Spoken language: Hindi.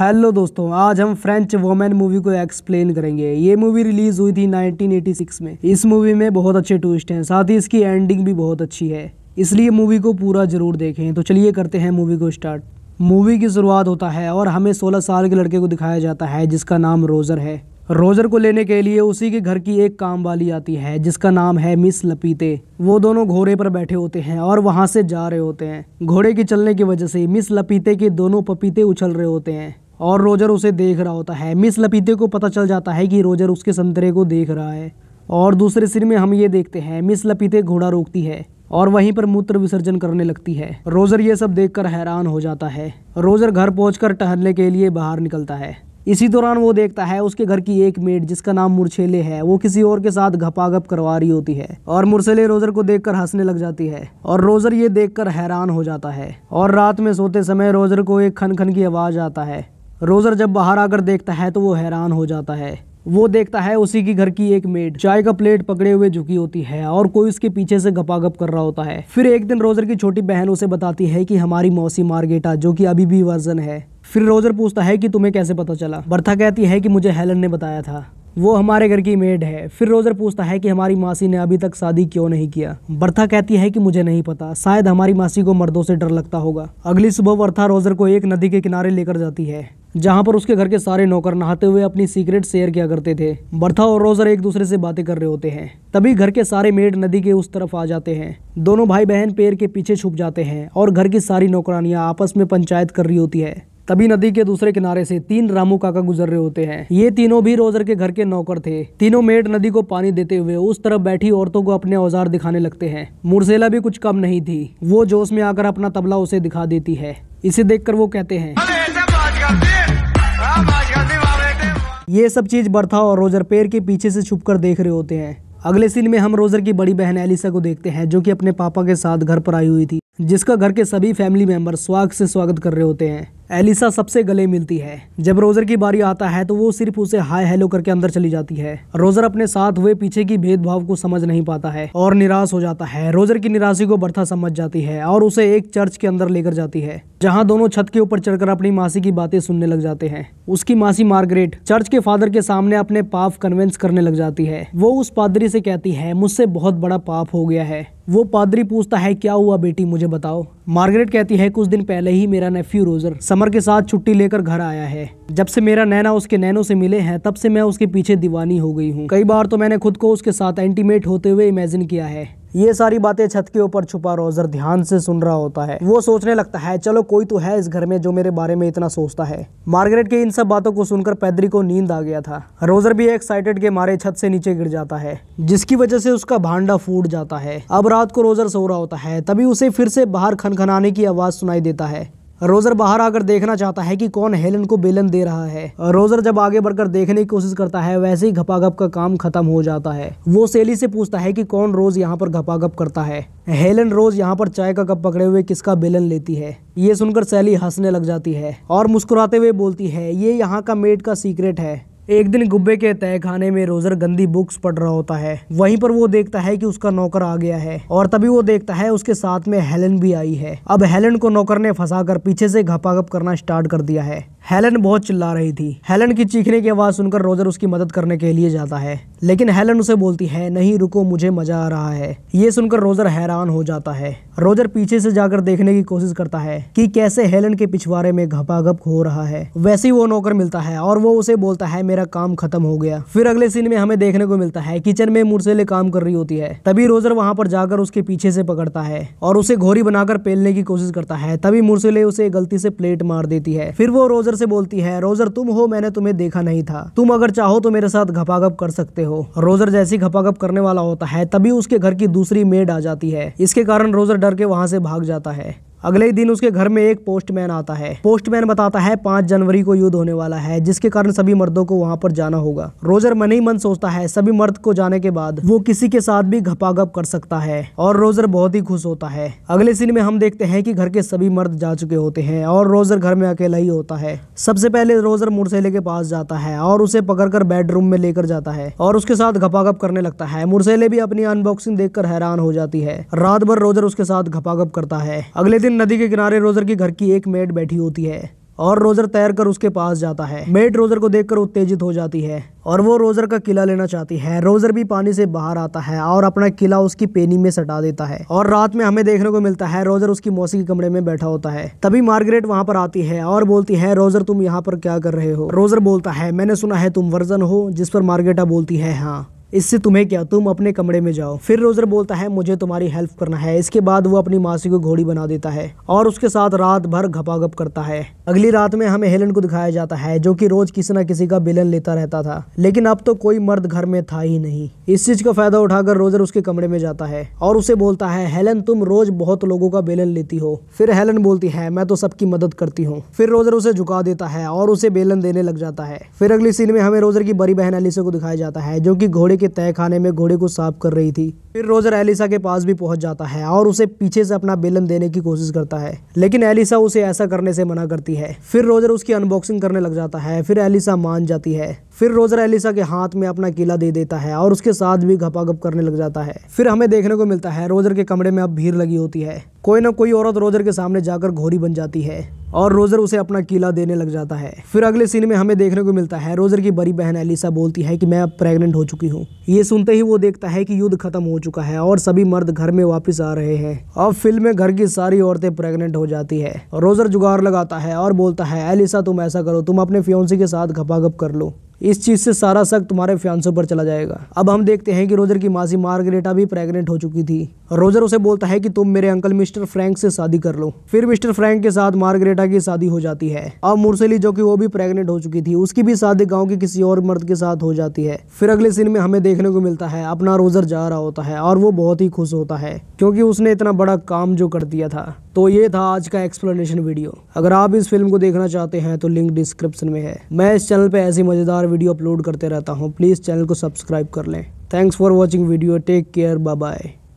हेलो दोस्तों आज हम फ्रेंच वोमेन मूवी को एक्सप्लेन करेंगे ये मूवी रिलीज हुई थी 1986 में इस मूवी में बहुत अच्छे ट्विस्ट हैं साथ ही इसकी एंडिंग भी बहुत अच्छी है इसलिए मूवी को पूरा जरूर देखें तो चलिए करते हैं मूवी को स्टार्ट मूवी की शुरुआत होता है और हमें 16 साल के लड़के को दिखाया जाता है जिसका नाम रोजर है रोजर को लेने के लिए उसी के घर की एक काम वाली आती है जिसका नाम है मिस लपीते वो दोनों घोड़े पर बैठे होते हैं और वहाँ से जा रहे होते हैं घोड़े के चलने की वजह से मिस लपीते के दोनों पपीते उछल रहे होते हैं और रोजर उसे देख रहा होता है मिस लपीते को पता चल जाता है कि रोजर उसके संतरे को देख रहा है और दूसरे सिर में हम ये देखते हैं मिस लपीते घोड़ा रोकती है और वहीं पर मूत्र विसर्जन करने लगती है रोजर ये सब देखकर हैरान हो जाता है रोजर घर पहुंचकर टहलने के लिए बाहर निकलता है इसी दौरान वो देखता है उसके घर की एक मेड जिसका नाम मुरछेले है वो किसी और के साथ घपाघप करवा रही होती है और मुरछेले रोजर को देखकर हंसने लग जाती है और रोजर ये देखकर हैरान हो जाता है और रात में सोते समय रोजर को एक खन खन की आवाज आता है रोज़र जब बाहर आकर देखता है तो वो हैरान हो जाता है वो देखता है उसी की घर की एक मेड चाय का प्लेट पकड़े हुए झुकी होती है और कोई उसके पीछे से गपागप कर रहा होता है फिर एक दिन रोजर की छोटी बहन उसे बताती है कि हमारी मौसी मार्गेटा जो कि अभी भी वर्जन है फिर रोजर पूछता है कि तुम्हें कैसे पता चला बर्था कहती है कि मुझे हेलन ने बताया था वो हमारे घर की मेड है फिर रोजर पूछता है कि हमारी मासी ने अभी तक शादी क्यों नहीं किया बर्था कहती है कि मुझे नहीं पता शायद हमारी मासी को मर्दों से डर लगता होगा अगली सुबह बर्था रोजर को एक नदी के किनारे लेकर जाती है जहां पर उसके घर के सारे नौकर नहाते हुए अपनी सीक्रेट शेयर किया करते थे बर्था और रोजर एक दूसरे से बातें कर रहे होते हैं तभी घर के सारे मेड नदी के उस तरफ आ जाते हैं दोनों भाई बहन पेड़ के पीछे छुप जाते हैं और घर की सारी नौकरानियां आपस में पंचायत कर रही होती है तभी नदी के दूसरे किनारे से तीन रामू काका गुजर रहे होते हैं ये तीनों भी रोजर के घर के नौकर थे तीनों मेड नदी को पानी देते हुए उस तरफ बैठी औरतों को अपने औजार दिखाने लगते हैं मुरसेला भी कुछ कम नहीं थी वो जोश में आकर अपना तबला उसे दिखा देती है इसे देखकर वो कहते हैं ये सब चीज़ बर्था और रोजर पेड़ के पीछे से छुप देख रहे होते हैं अगले सीन में हम रोजर की बड़ी बहन एलिसा को देखते हैं जो कि अपने पापा के साथ घर पर आई हुई थी जिसका घर के सभी फैमिली मेंबर स्वागत से स्वागत कर रहे होते हैं एलिसा सबसे गले मिलती है जब रोजर की बारी आता है तो वो सिर्फ उसे हाय हेलो करके अंदर चली जाती है रोजर अपने साथ हुए पीछे की भेदभाव को समझ नहीं पाता है और निराश हो जाता है रोजर की निराशी को बर्था समझ जाती है और उसे एक चर्च के अंदर लेकर जाती है जहाँ दोनों छत के ऊपर चढ़कर अपनी मासी की बातें सुनने लग जाते हैं उसकी मासी मार्गरेट चर्च के फादर के सामने अपने पाप कन्वेंस करने लग जाती है वो उस पादरी से कहती है मुझसे बहुत बड़ा पाप हो गया है वो पादरी पूछता है क्या हुआ बेटी मुझे बताओ मार्गरेट कहती है कुछ दिन पहले ही मेरा नेफ्यू रोजर समर के साथ छुट्टी लेकर घर आया है जब से मेरा नैना उसके नैनो से मिले हैं तब से मैं उसके पीछे दीवानी हो गई हूँ कई बार तो मैंने खुद को उसके साथ एंटीमेट होते हुए इमेजिन किया है ये सारी बातें छत के ऊपर छुपा रोजर ध्यान से सुन रहा होता है वो सोचने लगता है चलो कोई तो है इस घर में जो मेरे बारे में इतना सोचता है मार्गरेट के इन सब बातों को सुनकर पैदरी को नींद आ गया था रोजर भी एक्साइटेड के मारे छत से नीचे गिर जाता है जिसकी वजह से उसका भांडा फूट जाता है अब रात को रोजर सो रहा होता है तभी उसे फिर से बाहर खनखनाने की आवाज सुनाई देता है रोजर बाहर आकर देखना चाहता है कि कौन हेलन को बेलन दे रहा है रोजर जब आगे बढ़कर देखने की कोशिश करता है वैसे ही घपाघप का काम खत्म हो जाता है वो सेली से पूछता है कि कौन रोज यहाँ पर घपाघप करता है हेलन रोज यहाँ पर चाय का कप पकड़े हुए किसका बेलन लेती है ये सुनकर सैली हंसने लग जाती है और मुस्कुराते हुए बोलती है ये यहाँ का मेड का सीक्रेट है एक दिन गुब्बे के तय खाने में रोजर गंदी बुक्स पढ़ रहा होता है वहीं पर वो देखता है कि उसका नौकर आ गया है और तभी वो देखता है उसके साथ में हेलन भी आई है अब हेलन को नौकर ने फंसा कर पीछे से घपाघप करना स्टार्ट कर दिया है हेलन बहुत चिल्ला रही थी हेलन की चीखने की आवाज़ सुनकर रोजर उसकी मदद करने के लिए जाता है लेकिन हेलन उसे बोलती है नहीं रुको मुझे मजा आ रहा है ये सुनकर रोजर हैरान हो जाता है रोजर पीछे से जाकर देखने की कोशिश करता है कि कैसे हेलन के पिछवाड़े में घपाघप हो रहा है वैसे ही वो नौकर मिलता है और वो उसे बोलता है मेरा काम खत्म हो गया फिर अगले सीन में हमें देखने को मिलता है किचन में मुरसेले काम कर रही होती है तभी रोजर वहां पर जाकर उसके पीछे से पकड़ता है और उसे घोरी बनाकर पेलने की कोशिश करता है तभी मुरसेले उसे गलती से प्लेट मार देती है फिर वो रोजर से बोलती है रोजर तुम हो मैंने तुम्हें देखा नहीं था तुम अगर चाहो तो मेरे साथ घपाघप कर सकते हो रोजर जैसी घपाघप करने वाला होता है तभी उसके घर की दूसरी मेड आ जाती है इसके कारण रोजर डर के वहां से भाग जाता है अगले ही दिन उसके घर में एक पोस्टमैन आता है पोस्टमैन बताता है पांच जनवरी को युद्ध होने वाला है जिसके कारण सभी मर्दों को वहां पर जाना होगा रोजर मन ही मन सोचता है सभी मर्द को जाने के बाद वो किसी के साथ भी घपाघप कर सकता है और रोजर बहुत ही खुश होता है अगले सीन में हम देखते हैं कि घर के सभी मर्द जा चुके होते हैं और रोजर घर में अकेला ही होता है सबसे पहले रोजर मुरसेले के पास जाता है और उसे पकड़ बेडरूम में लेकर जाता है और उसके साथ घपाघप करने लगता है मुरसेले भी अपनी अनबॉक्सिंग देख हैरान हो जाती है रात भर रोजर उसके साथ घपाघप करता है अगले दिन नदी के किनारे रोजर के घर की एक मेड बैठी होती है और रोजर तैर कर उसके पास जाता है मेट रोजर को देखकर उत्तेजित हो जाती है और वो रोजर का किला लेना चाहती है रोजर भी पानी से बाहर आता है और अपना किला उसकी पेनी में सटा देता है और रात में हमें देखने को मिलता है रोजर उसकी मौसी के कमरे में बैठा होता है तभी मार्गरेट वहां पर आती है और बोलती है रोजर तुम यहाँ पर क्या कर रहे हो रोजर बोलता है मैंने सुना है तुम वर्जन हो जिस पर मार्गरेटा बोलती है हाँ इससे तुम्हें क्या तुम अपने कमरे में जाओ फिर रोजर बोलता है मुझे तुम्हारी हेल्प करना है इसके बाद वो अपनी मासी को घोड़ी बना देता है और उसके साथ रात भर घपाघप करता है अगली रात में हमें हेलन को दिखाया जाता है जो कि रोज किसी न किसी का बिलन लेता रहता था लेकिन अब तो कोई मर्द घर में था ही नहीं इस चीज का फायदा उठाकर रोजर उसके कमरे में जाता है और उसे बोलता है हेलन तुम रोज बहुत लोगों का बेलन लेती हो फिर हेलन बोलती है मैं तो सबकी मदद करती हूँ फिर रोजर उसे झुका देता है और उसे बेलन देने लग जाता है फिर अगली सीन में हमें रोजर की बड़ी बहन एलिसे को दिखाया जाता है जो की घोड़े के तय खाने में घोड़े को साफ कर रही थी फिर रोजर एलिसा के पास भी पहुंच जाता है और उसे पीछे से अपना बेलन देने की कोशिश करता है लेकिन एलिसा उसे ऐसा करने से मना करती है फिर रोजर उसकी अनबॉक्सिंग करने लग जाता है फिर एलिसा मान जाती है फिर रोजर एलिसा के हाथ में अपना किला दे देता है और उसके साथ भी घपा घप करने लग जाता है फिर हमें देखने को मिलता है रोजर के कमरे में अब भीड़ लगी होती है कोई ना कोई औरत रोजर के सामने जाकर घोरी बन जाती है और रोजर उसे अपना किला देने लग जाता है फिर अगले सीन में हमें देखने को मिलता है रोजर की बड़ी बहन एलिसा बोलती है कि मैं अब प्रेग्नेंट हो चुकी हूँ ये सुनते ही वो देखता है कि युद्ध खत्म हो चुका है और सभी मर्द घर में वापस आ रहे हैं अब फिल्म में घर की सारी औरतें प्रेग्नेंट हो जाती है रोजर जुगाड़ लगाता है और बोलता है एलिसा तुम ऐसा करो तुम अपने फ्योन्सी के साथ घपाघप कर लो इस चीज़ से सारा शक तुम्हारे फ्यांसों पर चला जाएगा अब हम देखते हैं कि रोजर की मासी मार्गरेटा भी प्रेग्नेंट हो चुकी थी रोजर उसे बोलता है कि तुम मेरे अंकल मिस्टर फ्रैंक से शादी कर लो फिर मिस्टर फ्रैंक के साथ मार्गरेटा की शादी हो जाती है अब मुरसेली जो कि वो भी प्रेग्नेंट हो चुकी थी उसकी भी शादी गाँव के किसी और मर्द के साथ हो जाती है फिर अगले सीन में हमें देखने को मिलता है अपना रोजर जा रहा होता है और वो बहुत ही खुश होता है क्योंकि उसने इतना बड़ा काम जो कर दिया था तो ये था आज का एक्सप्लेनेशन वीडियो अगर आप इस फिल्म को देखना चाहते हैं तो लिंक डिस्क्रिप्शन में है मैं इस चैनल पे ऐसी मज़ेदार वीडियो अपलोड करते रहता हूँ प्लीज़ चैनल को सब्सक्राइब कर लें thanks for watching video take care bye bye